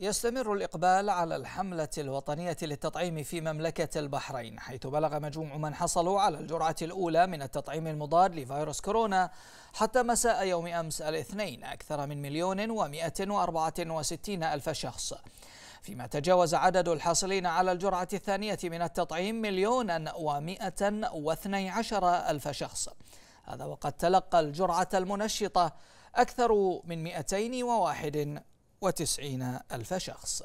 يستمر الإقبال على الحملة الوطنية للتطعيم في مملكة البحرين حيث بلغ مجموع من حصلوا على الجرعة الأولى من التطعيم المضاد لفيروس كورونا حتى مساء يوم أمس الاثنين أكثر من مليون ومئة وأربعة وستين ألف شخص فيما تجاوز عدد الحاصلين على الجرعة الثانية من التطعيم مليون ومئة واثني عشر ألف شخص هذا وقد تلقى الجرعة المنشطة أكثر من 201 وتسعين ألف شخص